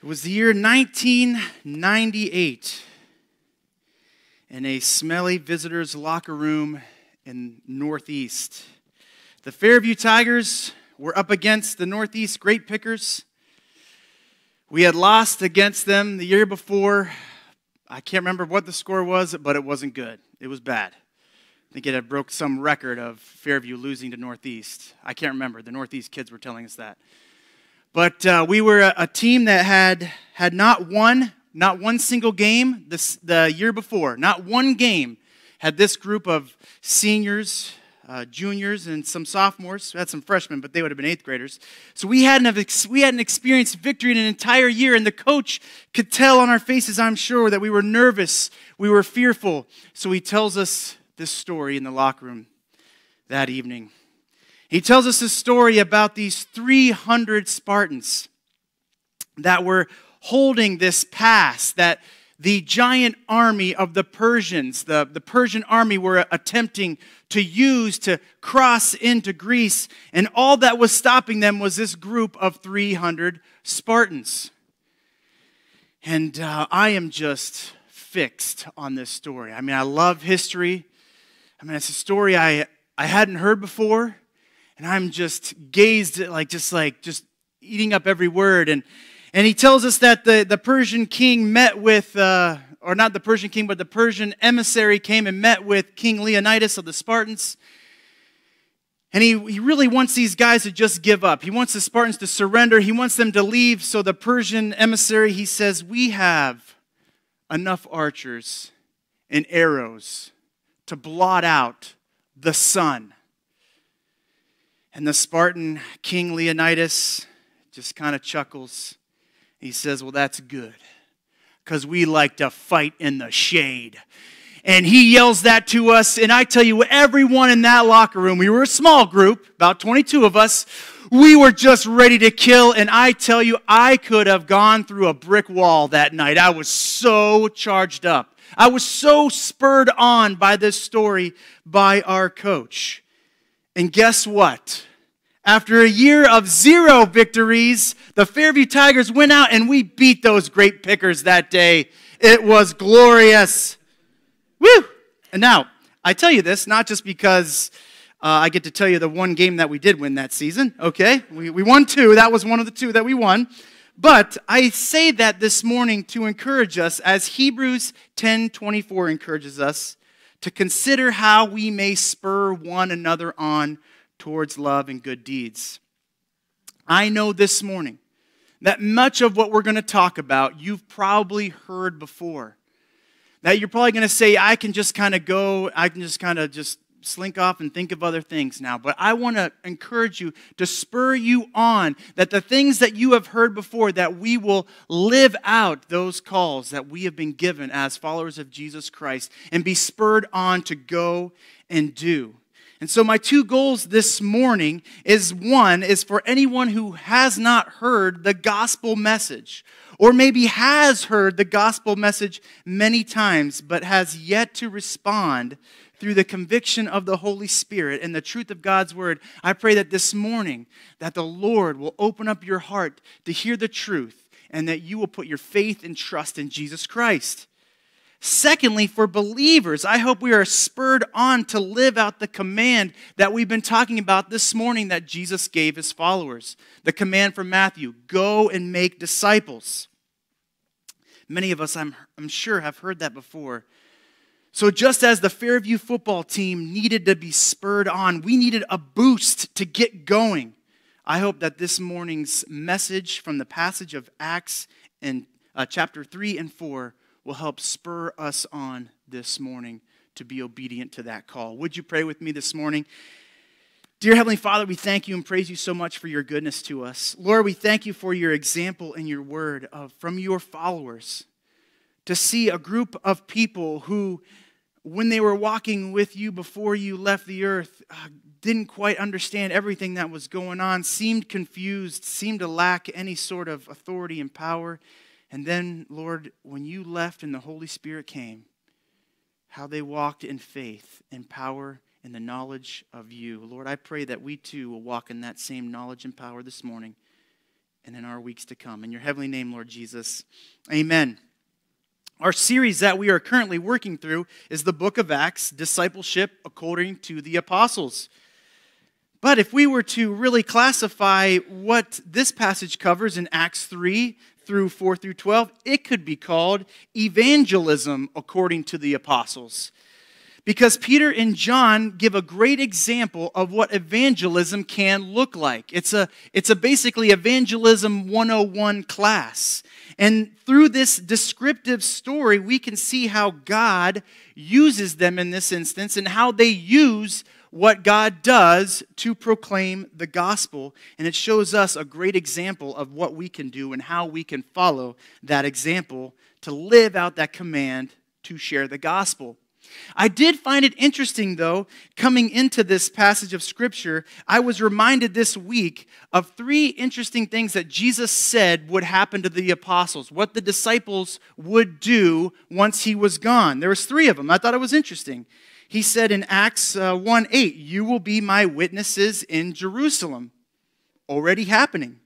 It was the year 1998 in a smelly visitor's locker room in Northeast. The Fairview Tigers were up against the Northeast Great Pickers. We had lost against them the year before. I can't remember what the score was, but it wasn't good. It was bad. I think it had broke some record of Fairview losing to Northeast. I can't remember. The Northeast kids were telling us that. But uh, we were a, a, team that had, had not won, not one single game this, the year before, not one game. Had this group of seniors, uh, juniors, and some sophomores. We had some freshmen, but they would have been eighth graders. So we hadn't, ex- we hadn't experienced victory in an entire year, and the coach could tell on our faces, I'm sure, that we were nervous, we were fearful. So he tells us this story in the locker room that evening. He tells us a story about these 300 Spartans that were holding this pass that the giant army of the Persians, the, the Persian army, were attempting to use to cross into Greece. And all that was stopping them was this group of 300 Spartans. And uh, I am just fixed on this story. I mean, I love history. I mean, it's a story I, I hadn't heard before and I'm just gazed at, like, just like, just eating up every word. And, and he tells us that the, the Persian king met with, uh, or not the Persian king, but the Persian emissary came and met with King Leonidas of the Spartans. And he, he really wants these guys to just give up. He wants the Spartans to surrender. He wants them to leave. So the Persian emissary, he says, We have enough archers and arrows to blot out the sun and the Spartan King Leonidas just kind of chuckles. He says, Well, that's good, because we like to fight in the shade. And he yells that to us. And I tell you, everyone in that locker room, we were a small group, about 22 of us, we were just ready to kill. And I tell you, I could have gone through a brick wall that night. I was so charged up. I was so spurred on by this story by our coach. And guess what? After a year of zero victories, the Fairview Tigers went out and we beat those great pickers that day. It was glorious. Woo! And now, I tell you this not just because uh, I get to tell you the one game that we did win that season, okay? We, we won two. That was one of the two that we won. But I say that this morning to encourage us, as Hebrews 10 24 encourages us, to consider how we may spur one another on towards love and good deeds. I know this morning that much of what we're going to talk about you've probably heard before. That you're probably going to say, I can just kind of go, I can just kind of just slink off and think of other things now. But I want to encourage you to spur you on that the things that you have heard before, that we will live out those calls that we have been given as followers of Jesus Christ and be spurred on to go and do. And so my two goals this morning is one is for anyone who has not heard the gospel message or maybe has heard the gospel message many times but has yet to respond through the conviction of the Holy Spirit and the truth of God's word. I pray that this morning that the Lord will open up your heart to hear the truth and that you will put your faith and trust in Jesus Christ. Secondly, for believers, I hope we are spurred on to live out the command that we've been talking about this morning that Jesus gave his followers. The command from Matthew go and make disciples. Many of us, I'm, I'm sure, have heard that before. So, just as the Fairview football team needed to be spurred on, we needed a boost to get going. I hope that this morning's message from the passage of Acts and uh, chapter 3 and 4 will help spur us on this morning to be obedient to that call. Would you pray with me this morning? Dear Heavenly Father, we thank you and praise you so much for your goodness to us. Lord, we thank you for your example and your word of, from your followers to see a group of people who, when they were walking with you before you left the earth, uh, didn't quite understand everything that was going on, seemed confused, seemed to lack any sort of authority and power. And then, Lord, when you left and the Holy Spirit came, how they walked in faith and power and the knowledge of you. Lord, I pray that we too will walk in that same knowledge and power this morning and in our weeks to come. In your heavenly name, Lord Jesus, amen. Our series that we are currently working through is the book of Acts, Discipleship According to the Apostles. But if we were to really classify what this passage covers in Acts 3 through 4 through 12, it could be called evangelism according to the apostles. Because Peter and John give a great example of what evangelism can look like. It's a, it's a basically evangelism 101 class. And through this descriptive story, we can see how God uses them in this instance and how they use what God does to proclaim the gospel, and it shows us a great example of what we can do and how we can follow that example to live out that command to share the gospel. I did find it interesting, though, coming into this passage of Scripture, I was reminded this week of three interesting things that Jesus said would happen to the apostles, what the disciples would do once he was gone. There was three of them. I thought it was interesting. He said in Acts uh, 1 uh, 8, You will be my witnesses in Jerusalem. Already happening.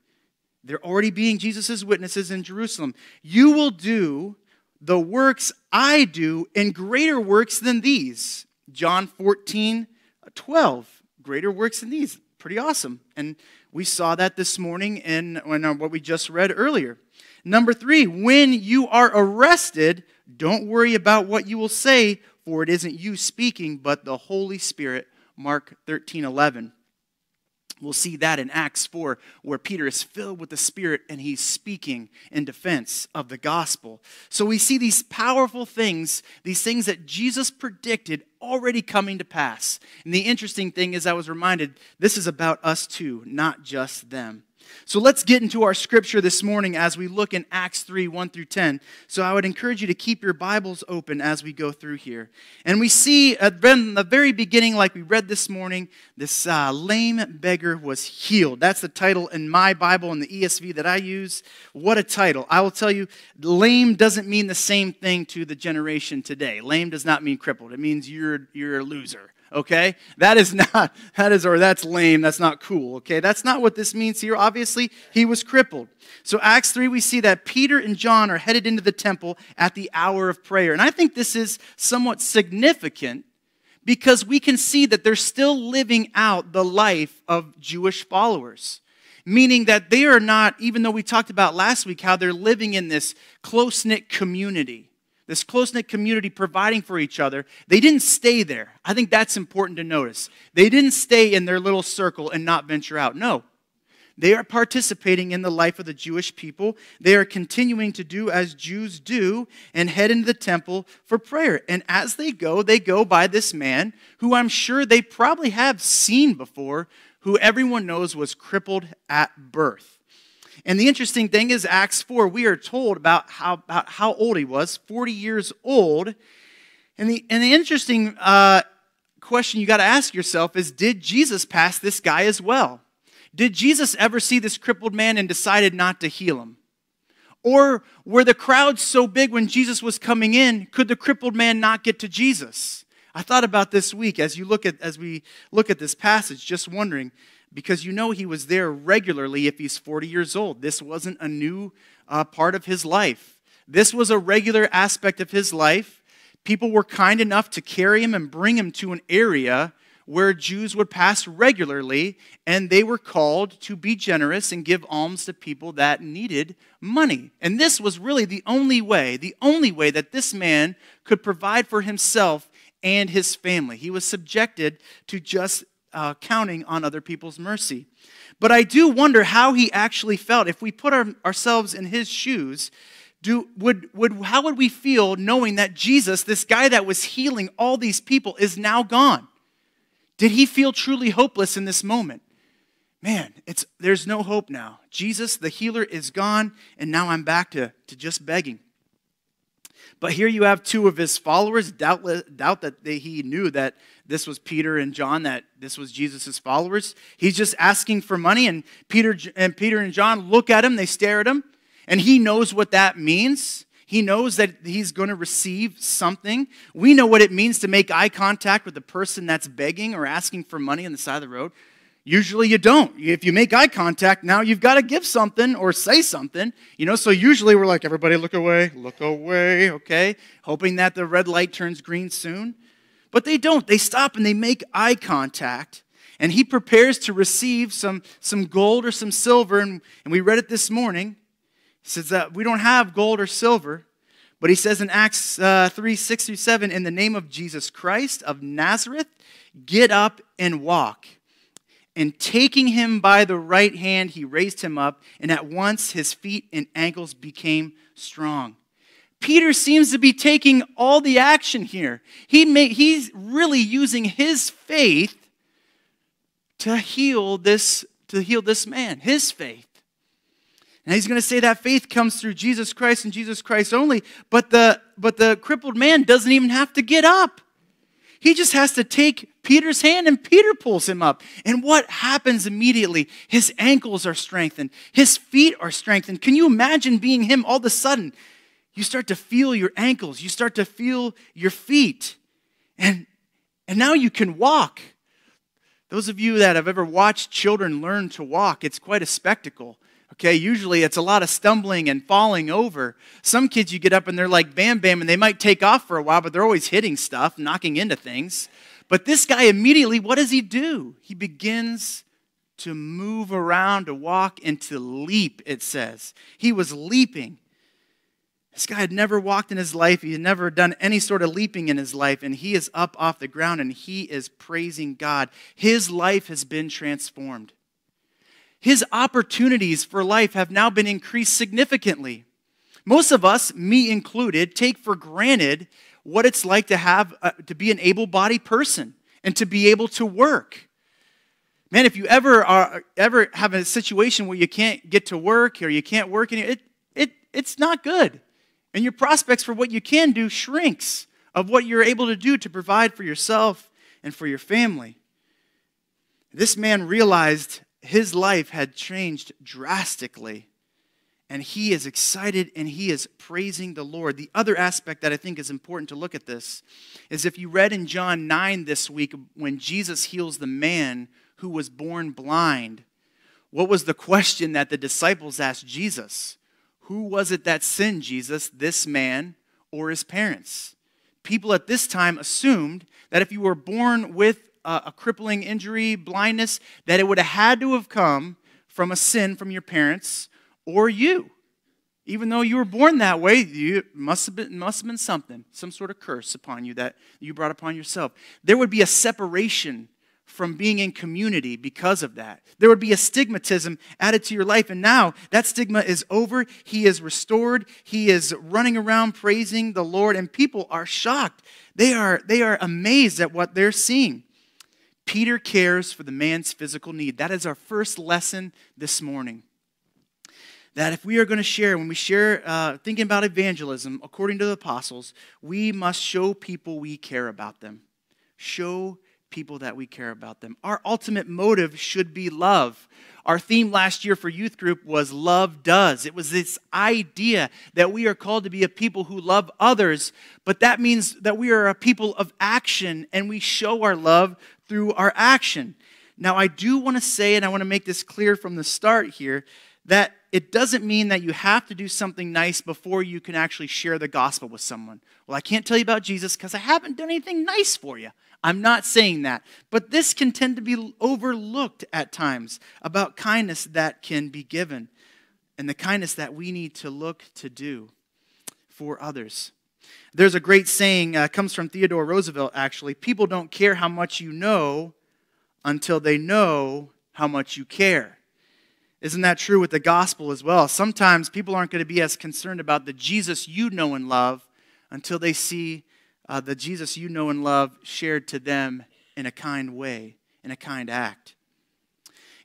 They're already being Jesus' witnesses in Jerusalem. You will do the works I do and greater works than these. John 14 12. Greater works than these. Pretty awesome. And we saw that this morning in, in uh, what we just read earlier. Number three, when you are arrested, don't worry about what you will say for it isn't you speaking, but the Holy Spirit. Mark 13 11. We'll see that in Acts 4, where Peter is filled with the Spirit and he's speaking in defense of the gospel. So we see these powerful things, these things that Jesus predicted already coming to pass. And the interesting thing is, I was reminded this is about us too, not just them. So let's get into our scripture this morning as we look in Acts 3 1 through 10. So I would encourage you to keep your Bibles open as we go through here. And we see at the very beginning, like we read this morning, this uh, lame beggar was healed. That's the title in my Bible, in the ESV that I use. What a title. I will tell you, lame doesn't mean the same thing to the generation today. Lame does not mean crippled, it means you're, you're a loser okay? That is not, that is, or that's lame, that's not cool, okay? That's not what this means here. Obviously, he was crippled. So, Acts 3, we see that Peter and John are headed into the temple at the hour of prayer. And I think this is somewhat significant because we can see that they're still living out the life of Jewish followers. Meaning that they are not, even though we talked about last week how they're living in this close knit community, this close knit community providing for each other, they didn't stay there. I think that's important to notice. They didn't stay in their little circle and not venture out. No, they are participating in the life of the Jewish people. They are continuing to do as Jews do and head into the temple for prayer. And as they go, they go by this man who I'm sure they probably have seen before, who everyone knows was crippled at birth. And the interesting thing is, Acts 4, we are told about how, about how old he was 40 years old. And the, and the interesting uh, question you got to ask yourself is Did Jesus pass this guy as well? Did Jesus ever see this crippled man and decided not to heal him? Or were the crowds so big when Jesus was coming in, could the crippled man not get to Jesus? I thought about this week as you look at as we look at this passage, just wondering, because you know he was there regularly if he's 40 years old. This wasn't a new uh, part of his life, this was a regular aspect of his life. People were kind enough to carry him and bring him to an area where Jews would pass regularly, and they were called to be generous and give alms to people that needed money. And this was really the only way, the only way that this man could provide for himself and his family. He was subjected to just uh, counting on other people's mercy. But I do wonder how he actually felt. If we put our, ourselves in his shoes, do, would, would, how would we feel knowing that Jesus, this guy that was healing all these people, is now gone? Did he feel truly hopeless in this moment? Man, it's, there's no hope now. Jesus, the healer, is gone, and now I'm back to, to just begging. But here you have two of his followers doubt, doubt that they, he knew that this was Peter and John, that this was Jesus' followers. He's just asking for money, and Peter and Peter and John look at him, they stare at him, and he knows what that means. He knows that he's going to receive something. We know what it means to make eye contact with the person that's begging or asking for money on the side of the road. Usually you don't. If you make eye contact, now you've got to give something or say something, you know? So usually we're like, everybody look away, look away, okay? Hoping that the red light turns green soon. But they don't. They stop and they make eye contact. And he prepares to receive some, some gold or some silver. And, and we read it this morning. He says that we don't have gold or silver, but he says in Acts uh, 3 6 through 7, in the name of Jesus Christ of Nazareth, get up and walk. And taking him by the right hand, he raised him up, and at once his feet and ankles became strong. Peter seems to be taking all the action here. He may, he's really using his faith to heal this to heal this man, his faith. And he's going to say that faith comes through Jesus Christ and Jesus Christ only, but the but the crippled man doesn't even have to get up. He just has to take Peter's hand and Peter pulls him up. And what happens immediately? His ankles are strengthened, his feet are strengthened. Can you imagine being him all of a sudden? You start to feel your ankles, you start to feel your feet. And and now you can walk. Those of you that have ever watched children learn to walk, it's quite a spectacle. Okay, usually it's a lot of stumbling and falling over. Some kids, you get up and they're like bam bam, and they might take off for a while, but they're always hitting stuff, knocking into things. But this guy immediately, what does he do? He begins to move around, to walk, and to leap, it says. He was leaping. This guy had never walked in his life. He had never done any sort of leaping in his life, and he is up off the ground and he is praising God. His life has been transformed his opportunities for life have now been increased significantly. Most of us, me included, take for granted what it's like to have to be an able-bodied person and to be able to work. Man, if you ever are ever have a situation where you can't get to work or you can't work it it it's not good. And your prospects for what you can do shrinks of what you're able to do to provide for yourself and for your family. This man realized his life had changed drastically. And he is excited and he is praising the Lord. The other aspect that I think is important to look at this is if you read in John 9 this week when Jesus heals the man who was born blind, what was the question that the disciples asked Jesus? Who was it that sinned Jesus, this man or his parents? People at this time assumed that if you were born with uh, a, crippling injury, blindness, that it would have had to have come from a sin from your parents or you. Even though you were born that way, you must have been, must have been something, some sort of curse upon you that you brought upon yourself. There would be a separation from being in community because of that. There would be a stigmatism added to your life. And now that stigma is over. He is restored. He is running around praising the Lord. And people are shocked. They are, they are amazed at what they're seeing. Peter cares for the man's physical need. That is our first lesson this morning. That if we are going to share, when we share, uh, thinking about evangelism, according to the apostles, we must show people we care about them. Show people that we care about them. Our ultimate motive should be love. Our theme last year for youth group was Love Does. It was this idea that we are called to be a people who love others, but that means that we are a people of action and we show our love through our action. Now, I do want to say, and I want to make this clear from the start here, that it doesn't mean that you have to do something nice before you can actually share the gospel with someone. Well, I can't tell you about Jesus because I haven't done anything nice for you. I'm not saying that. But this can tend to be overlooked at times about kindness that can be given and the kindness that we need to look to do for others. There's a great saying, uh, comes from Theodore Roosevelt actually people don't care how much you know until they know how much you care. Isn't that true with the gospel as well? Sometimes people aren't going to be as concerned about the Jesus you know and love until they see uh, the Jesus you know and love shared to them in a kind way, in a kind act.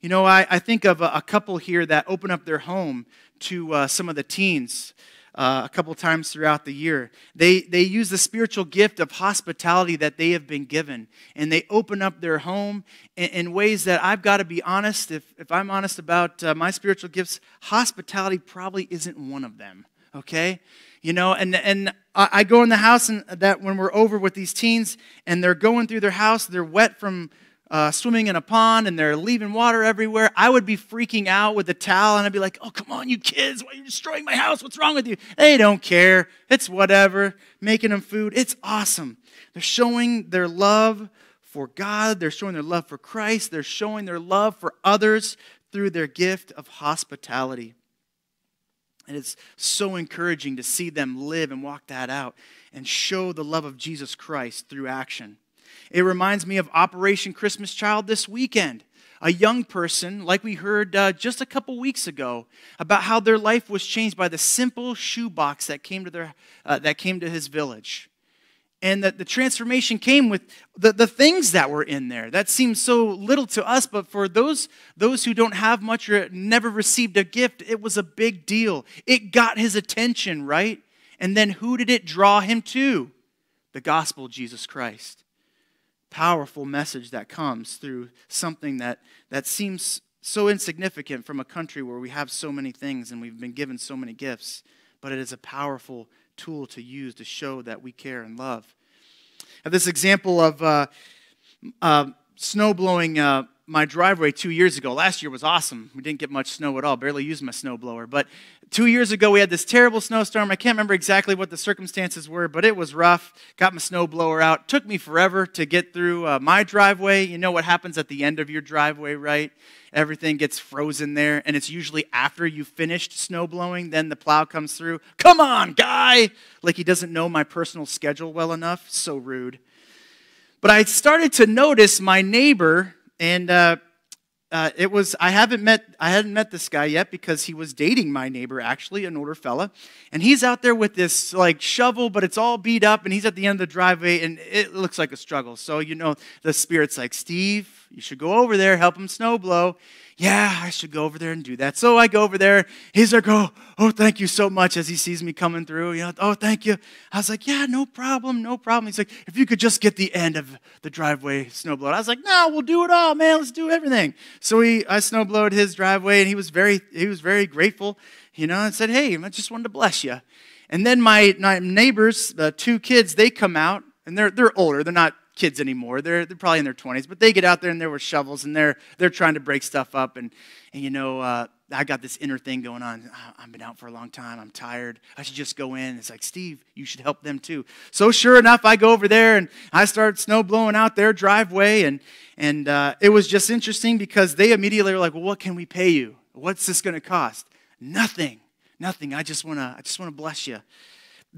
You know, I, I think of a, a couple here that open up their home to uh, some of the teens uh, a couple times throughout the year. They, they use the spiritual gift of hospitality that they have been given, and they open up their home in, in ways that I've got to be honest, if, if I'm honest about uh, my spiritual gifts, hospitality probably isn't one of them, okay? You know, and, and I, I go in the house and that when we're over with these teens and they're going through their house, they're wet from uh, swimming in a pond and they're leaving water everywhere, I would be freaking out with a towel and I'd be like, oh, come on, you kids, why are you destroying my house? What's wrong with you? They don't care. It's whatever. Making them food. It's awesome. They're showing their love for God, they're showing their love for Christ, they're showing their love for others through their gift of hospitality. And it's so encouraging to see them live and walk that out and show the love of Jesus Christ through action. It reminds me of Operation Christmas Child this weekend. A young person, like we heard uh, just a couple weeks ago, about how their life was changed by the simple shoebox that came to, their, uh, that came to his village. And that the transformation came with the, the things that were in there. That seems so little to us, but for those, those who don't have much or never received a gift, it was a big deal. It got his attention, right? And then who did it draw him to? The gospel Jesus Christ powerful message that comes through something that, that seems so insignificant from a country where we have so many things and we've been given so many gifts, but it is a powerful tool to use to show that we care and love. this example of uh, uh, snow blowing. Uh, my driveway two years ago. Last year was awesome. We didn't get much snow at all, barely used my snowblower. But two years ago, we had this terrible snowstorm. I can't remember exactly what the circumstances were, but it was rough. Got my snowblower out. Took me forever to get through uh, my driveway. You know what happens at the end of your driveway, right? Everything gets frozen there, and it's usually after you finished snowblowing, then the plow comes through. Come on, guy! Like he doesn't know my personal schedule well enough. So rude. But I started to notice my neighbor and uh, uh, it was I haven't met I hadn't met this guy yet because he was dating my neighbor actually, an older fella, and he's out there with this like shovel, but it's all beat up, and he's at the end of the driveway, and it looks like a struggle. So you know the spirit's like, Steve, you should go over there, help him snow blow yeah, I should go over there and do that. So I go over there. He's like, oh, oh, thank you so much as he sees me coming through. You know, oh, thank you. I was like, yeah, no problem, no problem. He's like, if you could just get the end of the driveway snowblowed. I was like, no, we'll do it all, man. Let's do everything. So we I snowblowed his driveway and he was very, he was very grateful, you know, and said, hey, I just wanted to bless you. And then my, my neighbors, the two kids, they come out and they're, they're older. They're not kids anymore. They're, they're probably in their 20s, but they get out there and there were shovels and they're, they're trying to break stuff up. And, and you know, uh, I got this inner thing going on. I've been out for a long time. I'm tired. I should just go in. It's like, Steve, you should help them too. So sure enough, I go over there and I start snow blowing out their driveway. And, and uh, it was just interesting because they immediately were like, well, what can we pay you? What's this going to cost? Nothing. Nothing. I just want to, I just want to bless you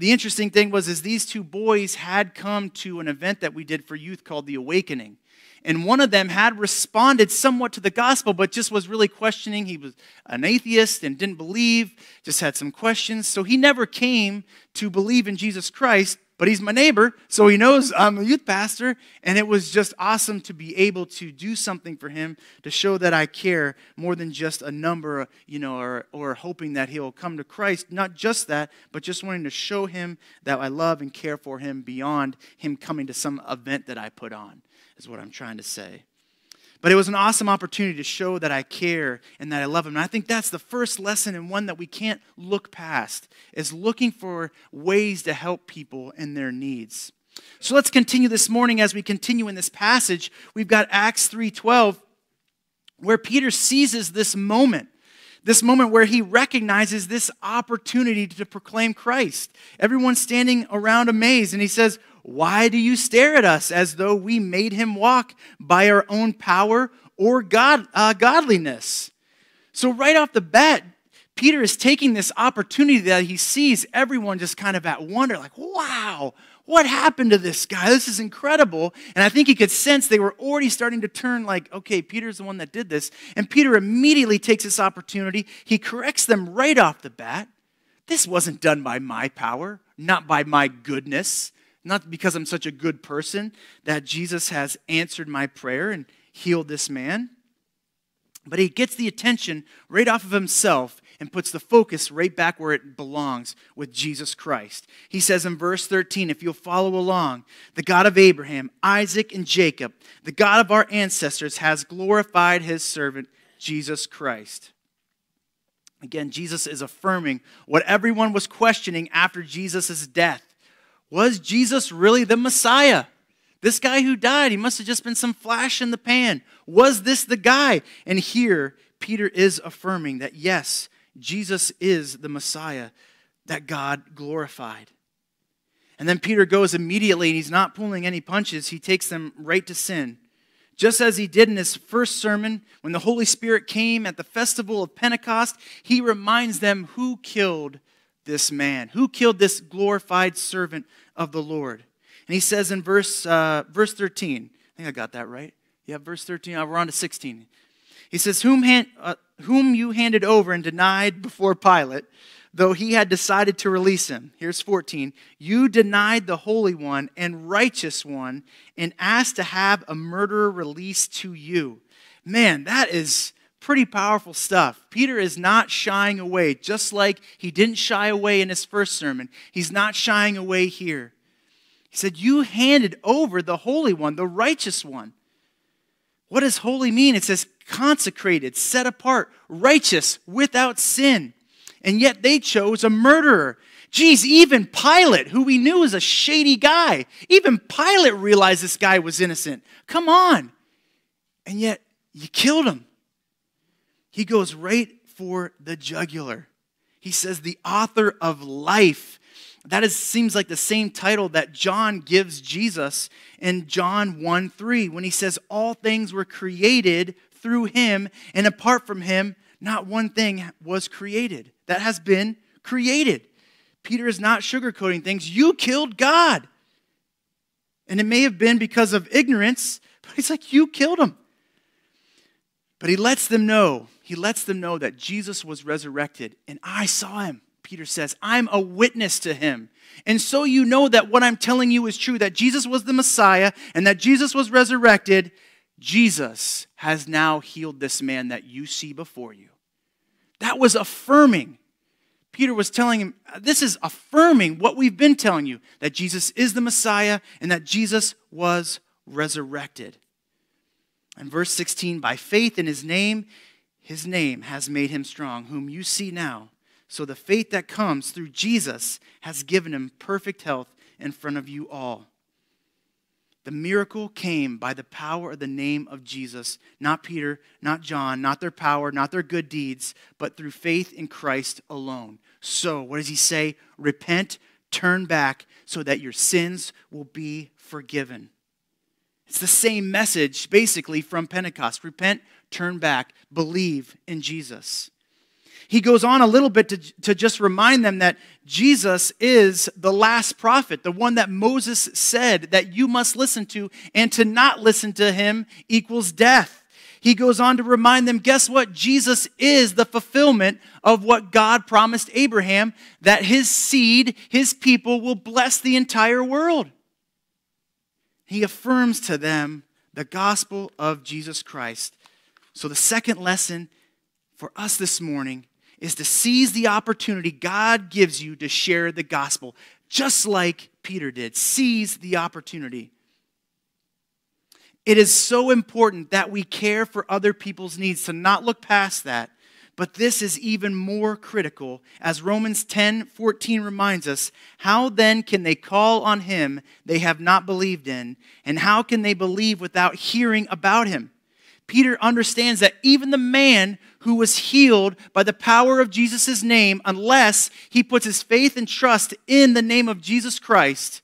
the interesting thing was is these two boys had come to an event that we did for youth called the awakening and one of them had responded somewhat to the gospel but just was really questioning he was an atheist and didn't believe just had some questions so he never came to believe in jesus christ but he's my neighbor, so he knows I'm a youth pastor. And it was just awesome to be able to do something for him to show that I care more than just a number, you know, or, or hoping that he'll come to Christ. Not just that, but just wanting to show him that I love and care for him beyond him coming to some event that I put on, is what I'm trying to say. But it was an awesome opportunity to show that I care and that I love him. And I think that's the first lesson and one that we can't look past is looking for ways to help people in their needs. So let's continue this morning as we continue in this passage. We've got Acts 3:12 where Peter seizes this moment this moment where he recognizes this opportunity to proclaim Christ. Everyone's standing around amazed, and he says, why do you stare at us as though we made him walk by our own power or God, uh, godliness? So, right off the bat, Peter is taking this opportunity that he sees everyone just kind of at wonder, like, wow, what happened to this guy? This is incredible. And I think he could sense they were already starting to turn like, okay, Peter's the one that did this. And Peter immediately takes this opportunity. He corrects them right off the bat. This wasn't done by my power, not by my goodness. Not because I'm such a good person that Jesus has answered my prayer and healed this man, but he gets the attention right off of himself and puts the focus right back where it belongs with Jesus Christ. He says in verse 13, if you'll follow along, the God of Abraham, Isaac, and Jacob, the God of our ancestors, has glorified his servant, Jesus Christ. Again, Jesus is affirming what everyone was questioning after Jesus' death. Was Jesus really the Messiah? This guy who died, he must have just been some flash in the pan. Was this the guy? And here, Peter is affirming that yes, Jesus is the Messiah that God glorified. And then Peter goes immediately, and he's not pulling any punches. He takes them right to sin. Just as he did in his first sermon, when the Holy Spirit came at the festival of Pentecost, he reminds them who killed this man? Who killed this glorified servant of the Lord? And he says in verse, uh, verse 13, I think I got that right. Yeah, verse 13. Uh, we're on to 16. He says, whom, hand, uh, whom you handed over and denied before Pilate, though he had decided to release him. Here's 14. You denied the Holy One and righteous one and asked to have a murderer released to you. Man, that is pretty powerful stuff. Peter is not shying away, just like he didn't shy away in his first sermon. He's not shying away here. He said, You handed over the Holy One, the righteous one. What does holy mean? It says consecrated, set apart, righteous, without sin. And yet they chose a murderer. Geez, even Pilate, who we knew was a shady guy, even Pilate realized this guy was innocent. Come on. And yet you killed him. He goes right for the jugular. He says, the author of life. That is, seems like the same title that John gives Jesus in John 1 3, when he says, All things were created through him, and apart from him, not one thing was created. That has been created. Peter is not sugarcoating things. You killed God. And it may have been because of ignorance, but he's like, You killed him. But he lets them know he lets them know that Jesus was resurrected and I saw him. Peter says, I'm a witness to him. And so you know that what I'm telling you is true that Jesus was the Messiah and that Jesus was resurrected. Jesus has now healed this man that you see before you. That was affirming. Peter was telling him, This is affirming what we've been telling you that Jesus is the Messiah and that Jesus was resurrected. And verse 16, by faith in his name, his name has made him strong, whom you see now. So the faith that comes through Jesus has given him perfect health in front of you all. The miracle came by the power of the name of Jesus, not Peter, not John, not their power, not their good deeds, but through faith in Christ alone. So, what does he say? Repent, turn back, so that your sins will be forgiven. It's the same message, basically, from Pentecost. Repent, turn back, believe in Jesus. He goes on a little bit to, to just remind them that Jesus is the last prophet, the one that Moses said that you must listen to, and to not listen to him equals death he goes on to remind them guess what? Jesus is the fulfillment of what God promised Abraham that his seed, his people, will bless the entire world. He affirms to them the gospel of Jesus Christ so, the second lesson for us this morning is to seize the opportunity God gives you to share the gospel, just like Peter did. Seize the opportunity. It is so important that we care for other people's needs, to not look past that. But this is even more critical, as Romans 10 14 reminds us How then can they call on him they have not believed in? And how can they believe without hearing about him? Peter understands that even the man who was healed by the power of Jesus' name, unless he puts his faith and trust in the name of Jesus Christ,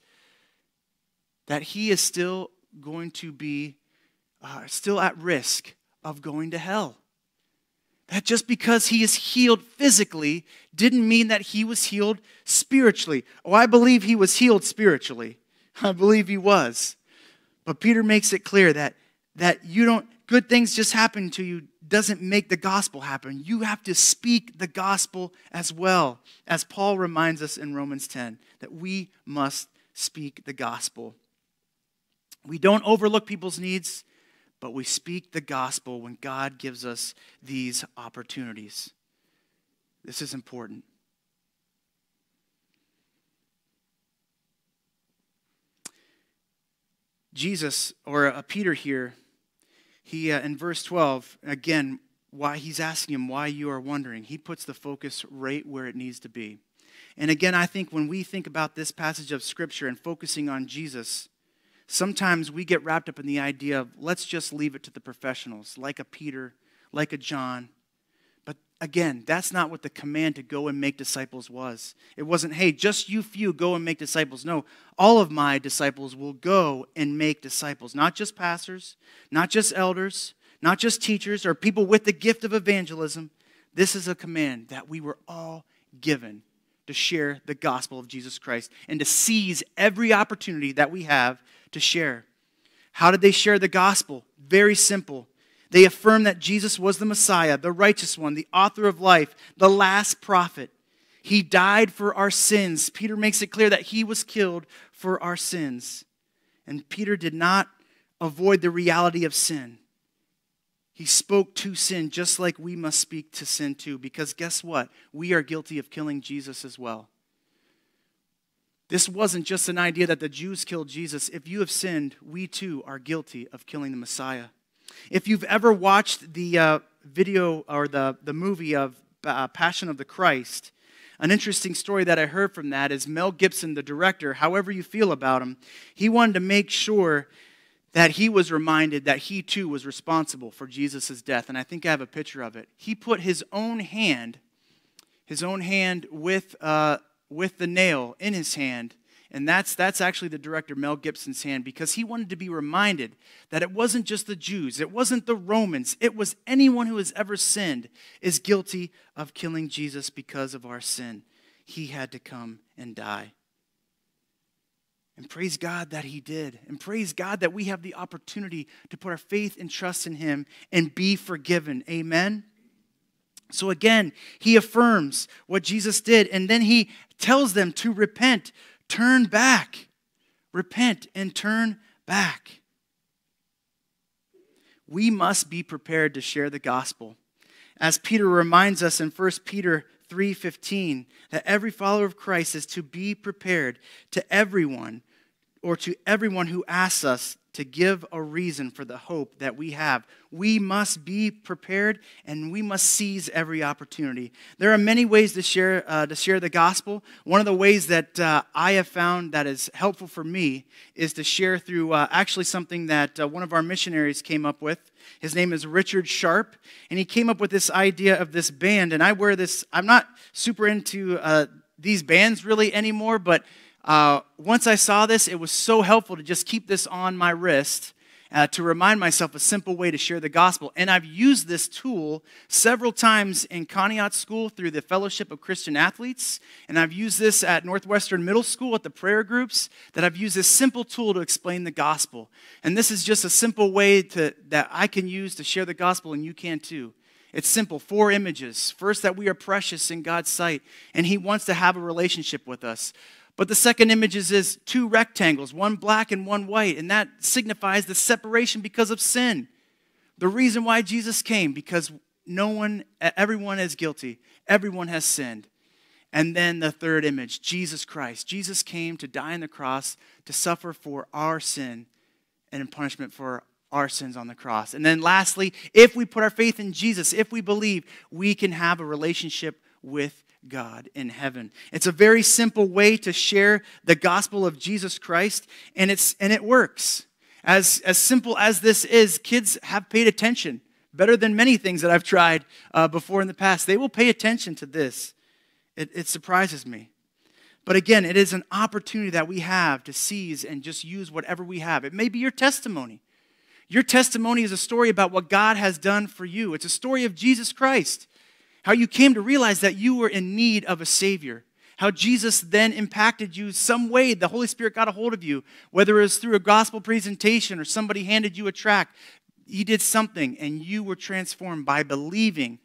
that he is still going to be uh, still at risk of going to hell. That just because he is healed physically didn't mean that he was healed spiritually. Oh, I believe he was healed spiritually. I believe he was. But Peter makes it clear that, that you don't good things just happen to you doesn't make the gospel happen. You have to speak the gospel as well, as Paul reminds us in Romans 10, that we must speak the gospel. We don't overlook people's needs, but we speak the gospel when God gives us these opportunities. This is important. Jesus or Peter here he uh, in verse 12 again why he's asking him why you are wondering he puts the focus right where it needs to be and again i think when we think about this passage of scripture and focusing on jesus sometimes we get wrapped up in the idea of let's just leave it to the professionals like a peter like a john Again, that's not what the command to go and make disciples was. It wasn't, hey, just you few go and make disciples. No, all of my disciples will go and make disciples, not just pastors, not just elders, not just teachers or people with the gift of evangelism. This is a command that we were all given to share the gospel of Jesus Christ and to seize every opportunity that we have to share. How did they share the gospel? Very simple they affirm that Jesus was the Messiah, the righteous one, the author of life, the last prophet. He died for our sins. Peter makes it clear that he was killed for our sins. And Peter did not avoid the reality of sin. He spoke to sin just like we must speak to sin too, because guess what? We are guilty of killing Jesus as well. This wasn't just an idea that the Jews killed Jesus. If you have sinned, we too are guilty of killing the Messiah. If you've ever watched the uh, video or the, the movie of uh, Passion of the Christ, an interesting story that I heard from that is Mel Gibson, the director, however you feel about him, he wanted to make sure that he was reminded that he too was responsible for Jesus' death. And I think I have a picture of it. He put his own hand, his own hand with, uh, with the nail in his hand and that's, that's actually the director Mel Gibson's hand because he wanted to be reminded that it wasn't just the Jews, it wasn't the Romans, it was anyone who has ever sinned is guilty of killing Jesus because of our sin. He had to come and die. And praise God that He did. And praise God that we have the opportunity to put our faith and trust in Him and be forgiven. Amen. So again, He affirms what Jesus did, and then He tells them to repent. Turn back. Repent and turn back. We must be prepared to share the gospel. As Peter reminds us in 1 Peter 3:15 that every follower of Christ is to be prepared to everyone or to everyone who asks us to give a reason for the hope that we have. We must be prepared and we must seize every opportunity. There are many ways to share, uh, to share the gospel. One of the ways that uh, I have found that is helpful for me is to share through uh, actually something that uh, one of our missionaries came up with. His name is Richard Sharp, and he came up with this idea of this band. And I wear this, I'm not super into uh, these bands really anymore, but uh, once I saw this, it was so helpful to just keep this on my wrist uh, to remind myself a simple way to share the gospel. And I've used this tool several times in Conneaut School through the Fellowship of Christian Athletes. And I've used this at Northwestern Middle School at the prayer groups, that I've used this simple tool to explain the gospel. And this is just a simple way to, that I can use to share the gospel, and you can too. It's simple four images. First, that we are precious in God's sight, and He wants to have a relationship with us. But the second image is, is two rectangles, one black and one white, and that signifies the separation because of sin. The reason why Jesus came, because no one, everyone is guilty, everyone has sinned. And then the third image, Jesus Christ. Jesus came to die on the cross, to suffer for our sin, and in punishment for our sins on the cross. And then lastly, if we put our faith in Jesus, if we believe, we can have a relationship with God in heaven. It's a very simple way to share the gospel of Jesus Christ, and, it's, and it works. As, as simple as this is, kids have paid attention better than many things that I've tried uh, before in the past. They will pay attention to this. It, it surprises me. But again, it is an opportunity that we have to seize and just use whatever we have. It may be your testimony. Your testimony is a story about what God has done for you, it's a story of Jesus Christ how you came to realize that you were in need of a Savior, how Jesus then impacted you some way. The Holy Spirit got a hold of you, whether it was through a gospel presentation or somebody handed you a tract. He did something, and you were transformed by believing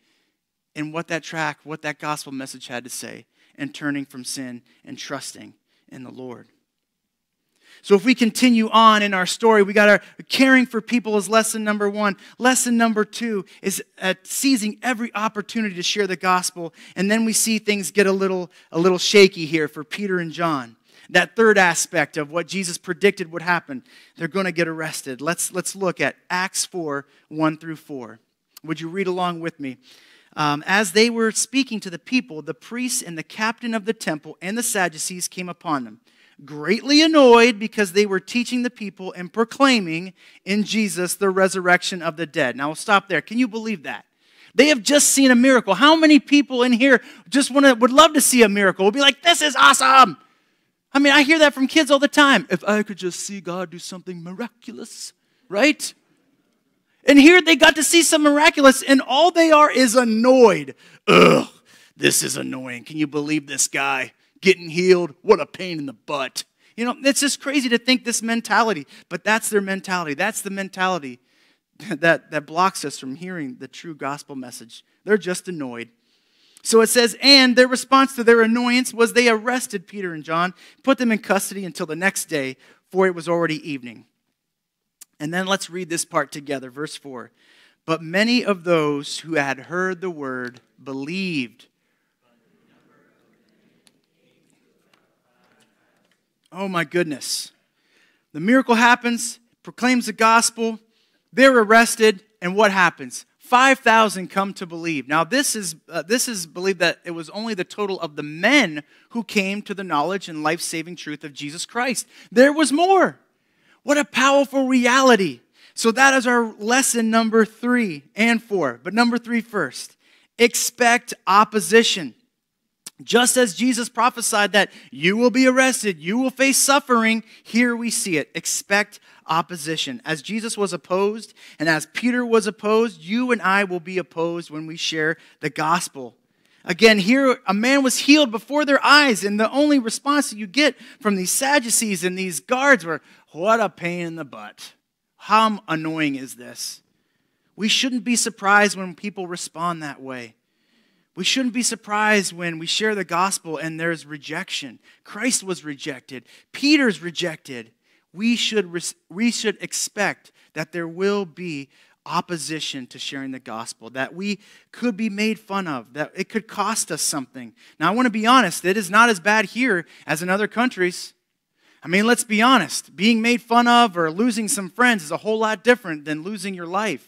in what that tract, what that gospel message had to say, and turning from sin and trusting in the Lord. So if we continue on in our story, we got our caring for people as lesson number one. Lesson number two is uh, seizing every opportunity to share the gospel. And then we see things get a little, a little shaky here for Peter and John. That third aspect of what Jesus predicted would happen, they're going to get arrested. Let's, let's look at Acts 4 1 through 4. Would you read along with me? Um, as they were speaking to the people, the priests and the captain of the temple and the Sadducees came upon them greatly annoyed because they were teaching the people and proclaiming in Jesus the resurrection of the dead. Now, we'll stop there. Can you believe that? They have just seen a miracle. How many people in here just want to, would love to see a miracle? Would be like, this is awesome. I mean, I hear that from kids all the time. If I could just see God do something miraculous, right? And here they got to see some miraculous, and all they are is annoyed. Ugh, this is annoying. Can you believe this guy? getting healed. What a pain in the butt. You know, it's just crazy to think this mentality, but that's their mentality. That's the mentality that, that blocks us from hearing the true gospel message. They're just annoyed. So it says, and their response to their annoyance was they arrested Peter and John, put them in custody until the next day, for it was already evening. And then let's read this part together, verse 4. But many of those who had heard the word believed. Oh my goodness. The miracle happens, proclaims the gospel, they're arrested, and what happens? 5,000 come to believe. Now, this is, uh, this is believed that it was only the total of the men who came to the knowledge and life saving truth of Jesus Christ. There was more. What a powerful reality. So, that is our lesson number three and four. But number three first expect opposition. Just as Jesus prophesied that you will be arrested, you will face suffering, here we see it. Expect opposition. As Jesus was opposed and as Peter was opposed, you and I will be opposed when we share the gospel. Again, here a man was healed before their eyes, and the only response that you get from these Sadducees and these guards were, What a pain in the butt. How annoying is this? We shouldn't be surprised when people respond that way. We shouldn't be surprised when we share the gospel and there's rejection. Christ was rejected, Peter's rejected. We should, we should expect that there will be opposition to sharing the gospel, that we could be made fun of, that it could cost us something. Now, I want to be honest, it is not as bad here as in other countries. I mean, let's be honest, being made fun of or losing some friends is a whole lot different than losing your life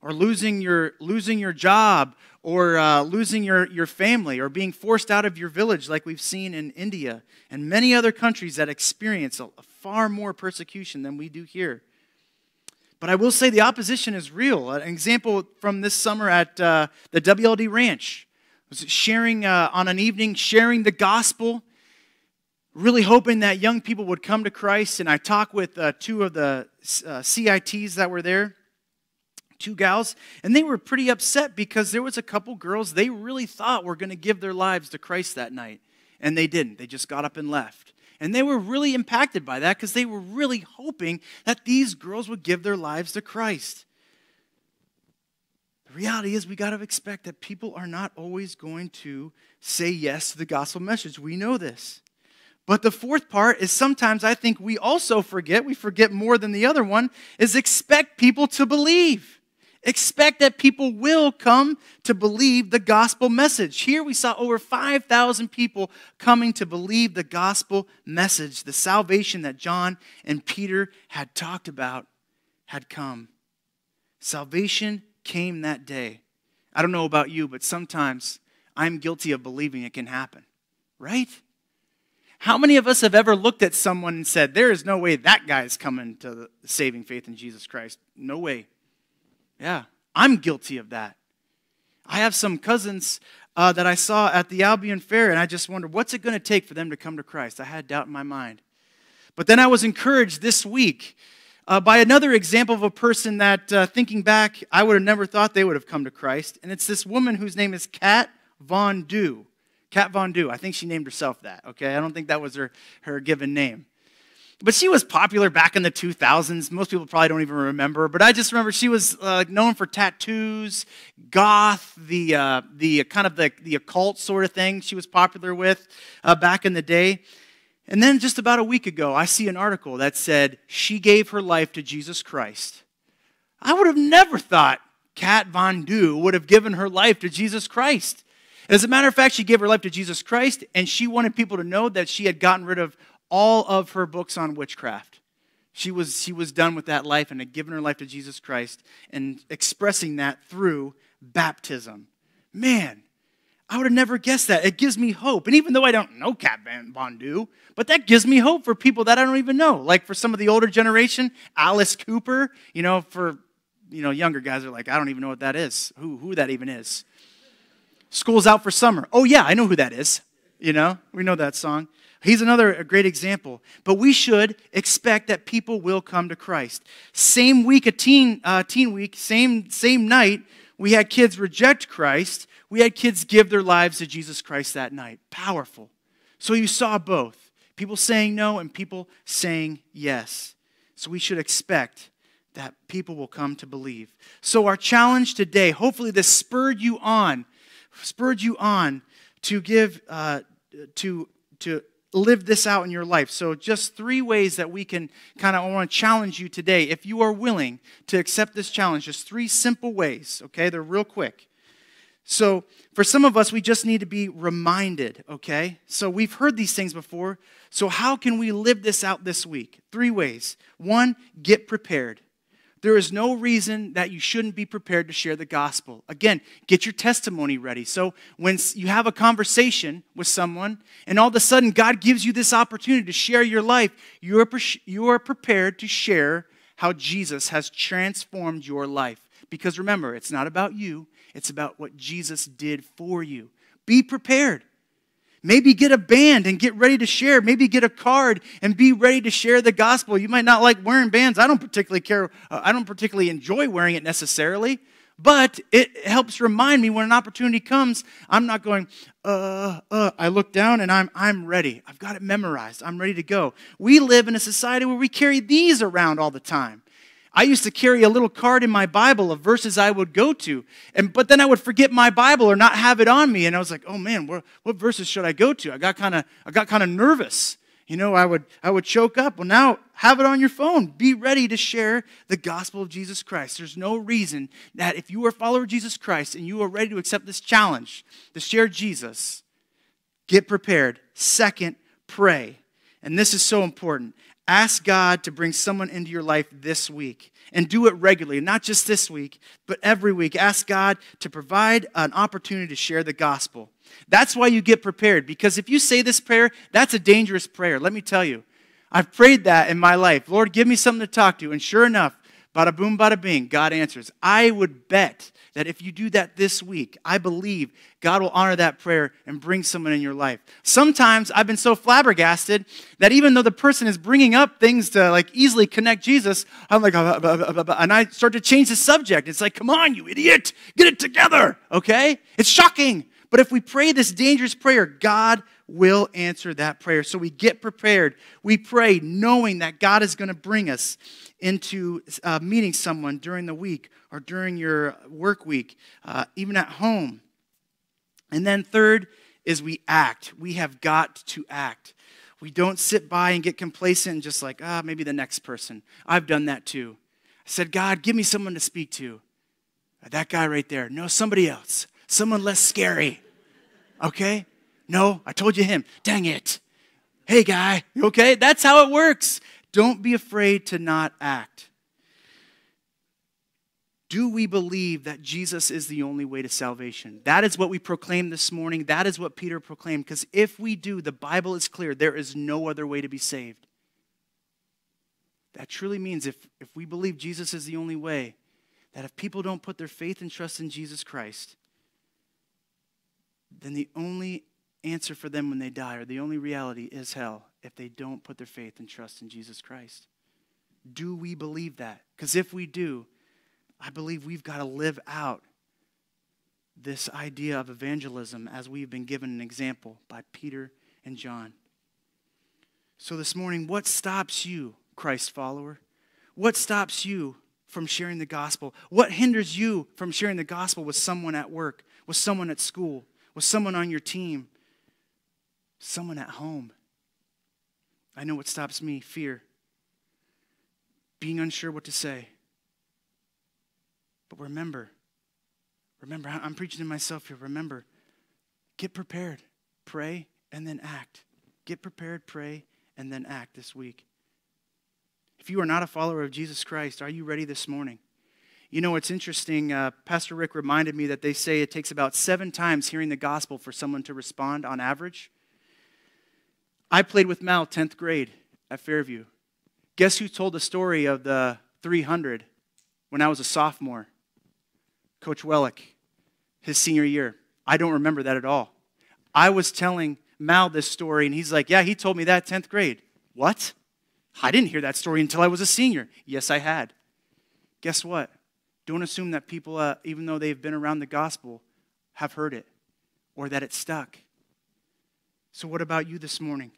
or losing your, losing your job or uh, losing your, your family, or being forced out of your village, like we've seen in India and many other countries that experience a, a far more persecution than we do here. But I will say the opposition is real. An example from this summer at uh, the WLD Ranch was sharing uh, on an evening, sharing the gospel, really hoping that young people would come to Christ. And I talked with uh, two of the uh, CITs that were there two gals, and they were pretty upset because there was a couple girls they really thought were going to give their lives to Christ that night, and they didn't. They just got up and left. And they were really impacted by that because they were really hoping that these girls would give their lives to Christ. The reality is, we got to expect that people are not always going to say yes to the gospel message. We know this. But the fourth part is sometimes I think we also forget, we forget more than the other one, is expect people to believe. Expect that people will come to believe the gospel message. Here we saw over 5,000 people coming to believe the gospel message. The salvation that John and Peter had talked about had come. Salvation came that day. I don't know about you, but sometimes I'm guilty of believing it can happen, right? How many of us have ever looked at someone and said, There is no way that guy's coming to the saving faith in Jesus Christ? No way. Yeah, I'm guilty of that. I have some cousins uh, that I saw at the Albion Fair, and I just wondered, what's it going to take for them to come to Christ? I had doubt in my mind. But then I was encouraged this week uh, by another example of a person that, uh, thinking back, I would have never thought they would have come to Christ. And it's this woman whose name is Kat Von Du. Kat Von Du. I think she named herself that, okay? I don't think that was her, her given name. But she was popular back in the 2000s. Most people probably don't even remember, but I just remember she was uh, known for tattoos, goth, the, uh, the uh, kind of the, the occult sort of thing she was popular with uh, back in the day. And then just about a week ago, I see an article that said she gave her life to Jesus Christ. I would have never thought Kat Von Du would have given her life to Jesus Christ. As a matter of fact, she gave her life to Jesus Christ, and she wanted people to know that she had gotten rid of all of her books on witchcraft. She was, she was done with that life and had given her life to Jesus Christ and expressing that through baptism. Man, I would have never guessed that. It gives me hope. And even though I don't know Kat Van Bondu, but that gives me hope for people that I don't even know. Like for some of the older generation, Alice Cooper, you know, for you know, younger guys are like, I don't even know what that is. Who who that even is. School's out for summer. Oh yeah, I know who that is. You know, we know that song. He's another great example. But we should expect that people will come to Christ. Same week, a teen, uh, teen week, same, same night, we had kids reject Christ. We had kids give their lives to Jesus Christ that night. Powerful. So you saw both people saying no and people saying yes. So we should expect that people will come to believe. So our challenge today, hopefully, this spurred you on, spurred you on to give, uh, to, to live this out in your life. So, just three ways that we can kind of want to challenge you today. If you are willing to accept this challenge, just three simple ways, okay? They're real quick. So, for some of us, we just need to be reminded, okay? So, we've heard these things before. So, how can we live this out this week? Three ways. One, get prepared. There is no reason that you shouldn't be prepared to share the gospel. Again, get your testimony ready. So when you have a conversation with someone and all of a sudden God gives you this opportunity to share your life, you are, you are prepared to share how Jesus has transformed your life. Because remember, it's not about you, it's about what Jesus did for you. Be prepared. Maybe get a band and get ready to share. Maybe get a card and be ready to share the gospel. You might not like wearing bands. I don't particularly care. Uh, I don't particularly enjoy wearing it necessarily, but it helps remind me when an opportunity comes. I'm not going, uh, uh. I look down and I'm, I'm ready. I've got it memorized. I'm ready to go. We live in a society where we carry these around all the time. I used to carry a little card in my Bible of verses I would go to, and but then I would forget my Bible or not have it on me, and I was like, "Oh man, what, what verses should I go to?" I got kind of I got kind of nervous, you know. I would I would choke up. Well, now have it on your phone. Be ready to share the gospel of Jesus Christ. There's no reason that if you are a follower of Jesus Christ and you are ready to accept this challenge to share Jesus, get prepared. Second, pray, and this is so important. Ask God to bring someone into your life this week and do it regularly, not just this week, but every week. Ask God to provide an opportunity to share the gospel. That's why you get prepared, because if you say this prayer, that's a dangerous prayer. Let me tell you. I've prayed that in my life. Lord, give me something to talk to. And sure enough, Bada boom, bada bing, God answers. I would bet that if you do that this week, I believe God will honor that prayer and bring someone in your life. Sometimes I've been so flabbergasted that even though the person is bringing up things to like easily connect Jesus, I'm like, and I start to change the subject. It's like, come on, you idiot, get it together, okay? It's shocking. But if we pray this dangerous prayer, God will answer that prayer. So we get prepared. We pray knowing that God is going to bring us into uh, meeting someone during the week or during your work week, uh, even at home. And then, third, is we act. We have got to act. We don't sit by and get complacent and just like, ah, maybe the next person. I've done that too. I said, God, give me someone to speak to. That guy right there. No, somebody else. Someone less scary. Okay? No, I told you him. Dang it. Hey, guy, you okay? That's how it works. Don't be afraid to not act. Do we believe that Jesus is the only way to salvation? That is what we proclaim this morning. That is what Peter proclaimed. Because if we do, the Bible is clear there is no other way to be saved. That truly means if, if we believe Jesus is the only way, that if people don't put their faith and trust in Jesus Christ, then the only answer for them when they die, or the only reality is hell if they don't put their faith and trust in Jesus Christ. Do we believe that? Because if we do, I believe we've got to live out this idea of evangelism as we've been given an example by Peter and John. So, this morning, what stops you, Christ follower? What stops you from sharing the gospel? What hinders you from sharing the gospel with someone at work, with someone at school, with someone on your team, someone at home. I know what stops me fear, being unsure what to say. But remember, remember, I'm preaching to myself here. Remember, get prepared, pray, and then act. Get prepared, pray, and then act this week. If you are not a follower of Jesus Christ, are you ready this morning? You know, it's interesting. Uh, Pastor Rick reminded me that they say it takes about seven times hearing the gospel for someone to respond on average. I played with Mal 10th grade at Fairview. Guess who told the story of the 300 when I was a sophomore? Coach Wellick, his senior year. I don't remember that at all. I was telling Mal this story, and he's like, Yeah, he told me that 10th grade. What? I didn't hear that story until I was a senior. Yes, I had. Guess what? Don't assume that people, uh, even though they've been around the gospel, have heard it or that it stuck. So, what about you this morning?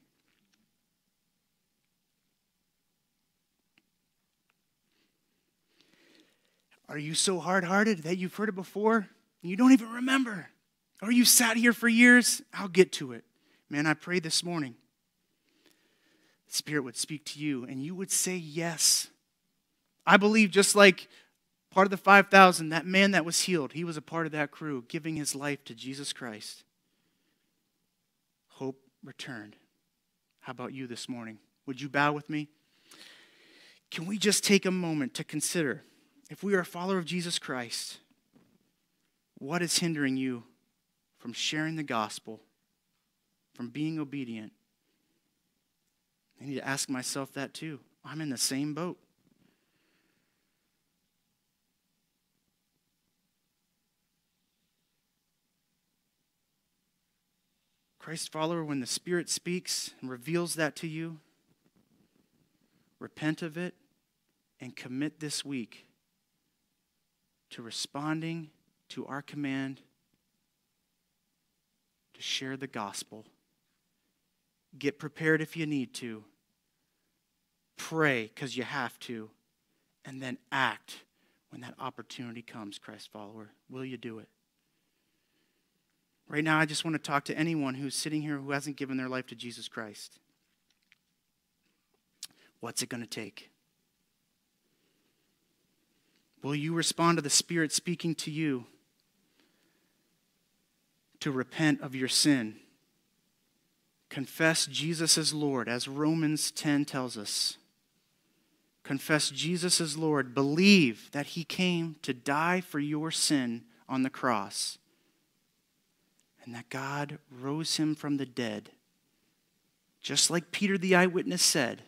Are you so hard hearted that you've heard it before and you don't even remember? Or you sat here for years? I'll get to it. Man, I prayed this morning. The Spirit would speak to you and you would say yes. I believe just like part of the 5,000, that man that was healed, he was a part of that crew giving his life to Jesus Christ. Hope returned. How about you this morning? Would you bow with me? Can we just take a moment to consider? If we are a follower of Jesus Christ, what is hindering you from sharing the gospel, from being obedient? I need to ask myself that too. I'm in the same boat. Christ follower, when the Spirit speaks and reveals that to you, repent of it and commit this week to responding to our command to share the gospel. Get prepared if you need to. Pray because you have to. And then act when that opportunity comes, Christ follower. Will you do it? Right now, I just want to talk to anyone who's sitting here who hasn't given their life to Jesus Christ. What's it going to take? Will you respond to the Spirit speaking to you to repent of your sin? Confess Jesus as Lord, as Romans 10 tells us. Confess Jesus as Lord. Believe that He came to die for your sin on the cross and that God rose Him from the dead. Just like Peter the eyewitness said,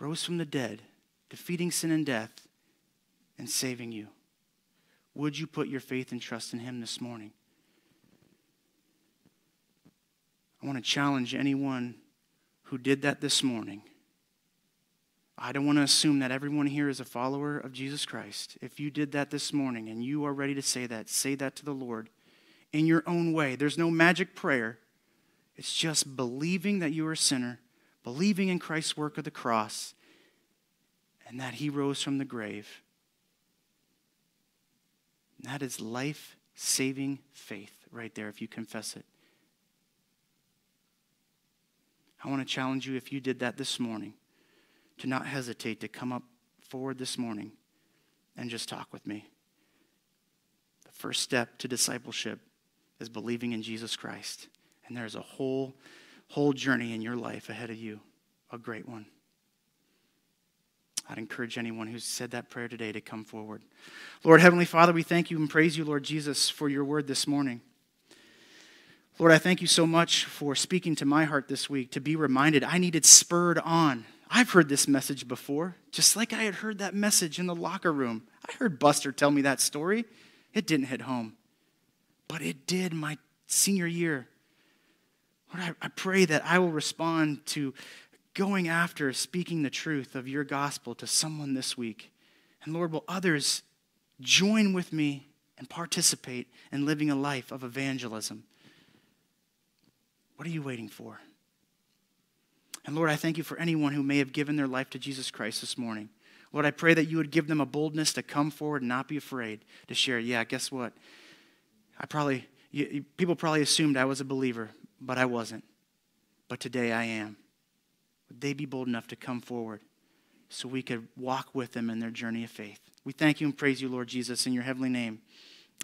rose from the dead, defeating sin and death and saving you. Would you put your faith and trust in Him this morning? I want to challenge anyone who did that this morning. I don't want to assume that everyone here is a follower of Jesus Christ. If you did that this morning and you are ready to say that, say that to the Lord in your own way. There's no magic prayer, it's just believing that you are a sinner, believing in Christ's work of the cross, and that he rose from the grave and that is life saving faith right there if you confess it. I want to challenge you if you did that this morning to not hesitate to come up forward this morning and just talk with me. The first step to discipleship is believing in Jesus Christ. And there's a whole, whole journey in your life ahead of you, a great one. I'd encourage anyone who's said that prayer today to come forward. Lord, Heavenly Father, we thank you and praise you, Lord Jesus, for your word this morning. Lord, I thank you so much for speaking to my heart this week to be reminded I needed spurred on. I've heard this message before, just like I had heard that message in the locker room. I heard Buster tell me that story. It didn't hit home, but it did my senior year. Lord, I, I pray that I will respond to going after speaking the truth of your gospel to someone this week. And Lord, will others join with me and participate in living a life of evangelism? What are you waiting for? And Lord, I thank you for anyone who may have given their life to Jesus Christ this morning. Lord, I pray that you would give them a boldness to come forward and not be afraid to share. Yeah, guess what? I probably, you, people probably assumed I was a believer, but I wasn't. But today I am. Would they be bold enough to come forward so we could walk with them in their journey of faith? We thank you and praise you, Lord Jesus, in your heavenly name.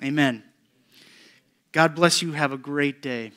Amen. God bless you. Have a great day.